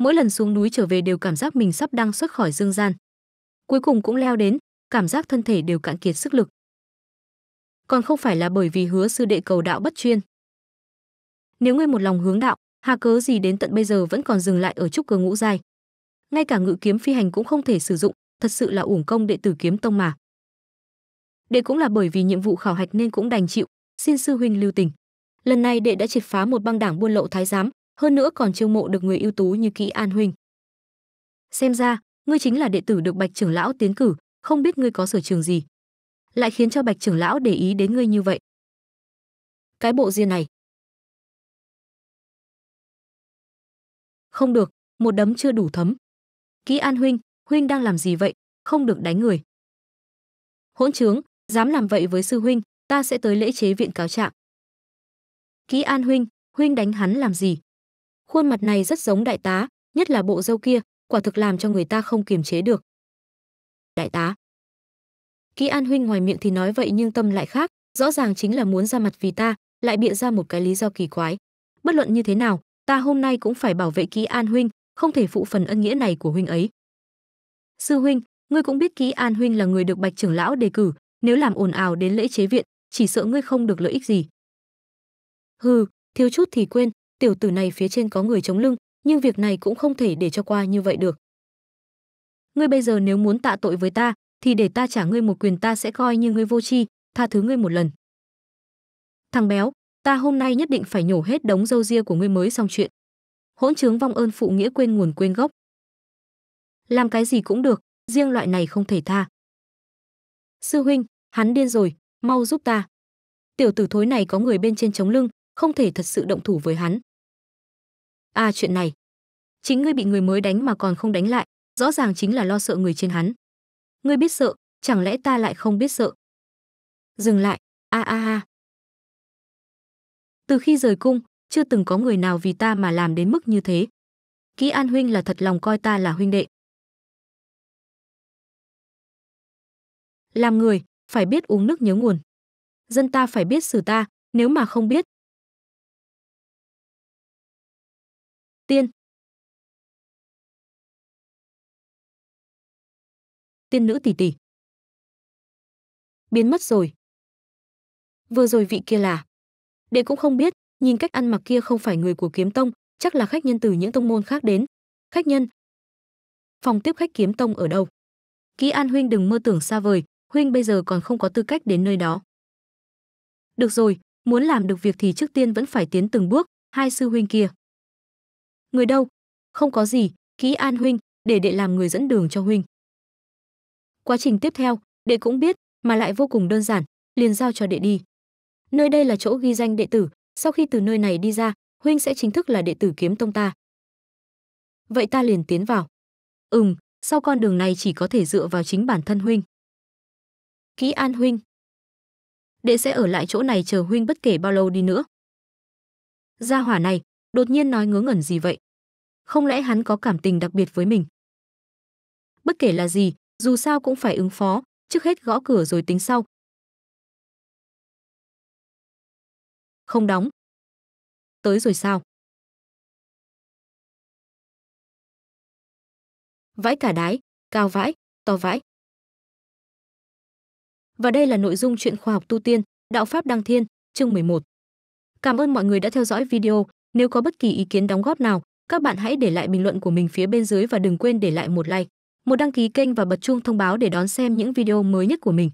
mỗi lần xuống núi trở về đều cảm giác mình sắp đang xuất khỏi dương gian cuối cùng cũng leo đến cảm giác thân thể đều cạn kiệt sức lực còn không phải là bởi vì hứa sư đệ cầu đạo bất chuyên nếu ngươi một lòng hướng đạo hà cớ gì đến tận bây giờ vẫn còn dừng lại ở trúc cơ ngũ giai ngay cả ngự kiếm phi hành cũng không thể sử dụng thật sự là uổng công đệ tử kiếm tông mà đệ cũng là bởi vì nhiệm vụ khảo hạch nên cũng đành chịu xin sư huynh lưu tình lần này đệ đã triệt phá một băng đảng buôn lậu thái giám hơn nữa còn chiêu mộ được người ưu tú như kỹ an huynh xem ra ngươi chính là đệ tử được bạch trưởng lão tiến cử không biết ngươi có sở trường gì lại khiến cho bạch trưởng lão để ý đến ngươi như vậy cái bộ riêng này không được một đấm chưa đủ thấm kỹ an huynh huynh đang làm gì vậy không được đánh người hỗn trướng dám làm vậy với sư huynh ta sẽ tới lễ chế viện cáo trạng kỹ an huynh huynh đánh hắn làm gì khuôn mặt này rất giống đại tá nhất là bộ râu kia quả thực làm cho người ta không kiềm chế được đại tá ký an huynh ngoài miệng thì nói vậy nhưng tâm lại khác rõ ràng chính là muốn ra mặt vì ta lại bịa ra một cái lý do kỳ quái bất luận như thế nào ta hôm nay cũng phải bảo vệ ký an huynh không thể phụ phần ân nghĩa này của huynh ấy sư huynh ngươi cũng biết ký an huynh là người được bạch trưởng lão đề cử nếu làm ồn ào đến lễ chế viện chỉ sợ ngươi không được lợi ích gì hừ thiếu chút thì quên tiểu tử này phía trên có người chống lưng, nhưng việc này cũng không thể để cho qua như vậy được. Ngươi bây giờ nếu muốn tạ tội với ta, thì để ta trả ngươi một quyền ta sẽ coi như ngươi vô tri, tha thứ ngươi một lần. Thằng béo, ta hôm nay nhất định phải nhổ hết đống dâu ria của ngươi mới xong chuyện. Hỗn trướng vong ơn phụ nghĩa quên nguồn quên gốc. Làm cái gì cũng được, riêng loại này không thể tha. Sư huynh, hắn điên rồi, mau giúp ta. Tiểu tử thối này có người bên trên chống lưng, không thể thật sự động thủ với hắn. À chuyện này, chính ngươi bị người mới đánh mà còn không đánh lại, rõ ràng chính là lo sợ người trên hắn. Ngươi biết sợ, chẳng lẽ ta lại không biết sợ? Dừng lại, a a a. Từ khi rời cung, chưa từng có người nào vì ta mà làm đến mức như thế. kỹ An huynh là thật lòng coi ta là huynh đệ. Làm người, phải biết uống nước nhớ nguồn. Dân ta phải biết xử ta, nếu mà không biết, Tiên Tiên nữ tỷ tỷ Biến mất rồi Vừa rồi vị kia là Đệ cũng không biết, nhìn cách ăn mặc kia không phải người của kiếm tông, chắc là khách nhân từ những tông môn khác đến. Khách nhân Phòng tiếp khách kiếm tông ở đâu? Ký An huynh đừng mơ tưởng xa vời, huynh bây giờ còn không có tư cách đến nơi đó. Được rồi, muốn làm được việc thì trước tiên vẫn phải tiến từng bước, hai sư huynh kia người đâu không có gì kỹ an huynh để đệ làm người dẫn đường cho huynh quá trình tiếp theo đệ cũng biết mà lại vô cùng đơn giản liền giao cho đệ đi nơi đây là chỗ ghi danh đệ tử sau khi từ nơi này đi ra huynh sẽ chính thức là đệ tử kiếm tông ta vậy ta liền tiến vào ừm sau con đường này chỉ có thể dựa vào chính bản thân huynh kỹ an huynh đệ sẽ ở lại chỗ này chờ huynh bất kể bao lâu đi nữa gia hỏa này đột nhiên nói ngớ ngẩn gì vậy? Không lẽ hắn có cảm tình đặc biệt với mình? Bất kể là gì, dù sao cũng phải ứng phó, trước hết gõ cửa rồi tính sau. Không đóng. Tới rồi sao? Vãi cả đái, cao vãi, to vãi. Và đây là nội dung truyện khoa học tu tiên, đạo pháp đăng thiên, chương 11. Cảm ơn mọi người đã theo dõi video. Nếu có bất kỳ ý kiến đóng góp nào, các bạn hãy để lại bình luận của mình phía bên dưới và đừng quên để lại một like, một đăng ký kênh và bật chuông thông báo để đón xem những video mới nhất của mình.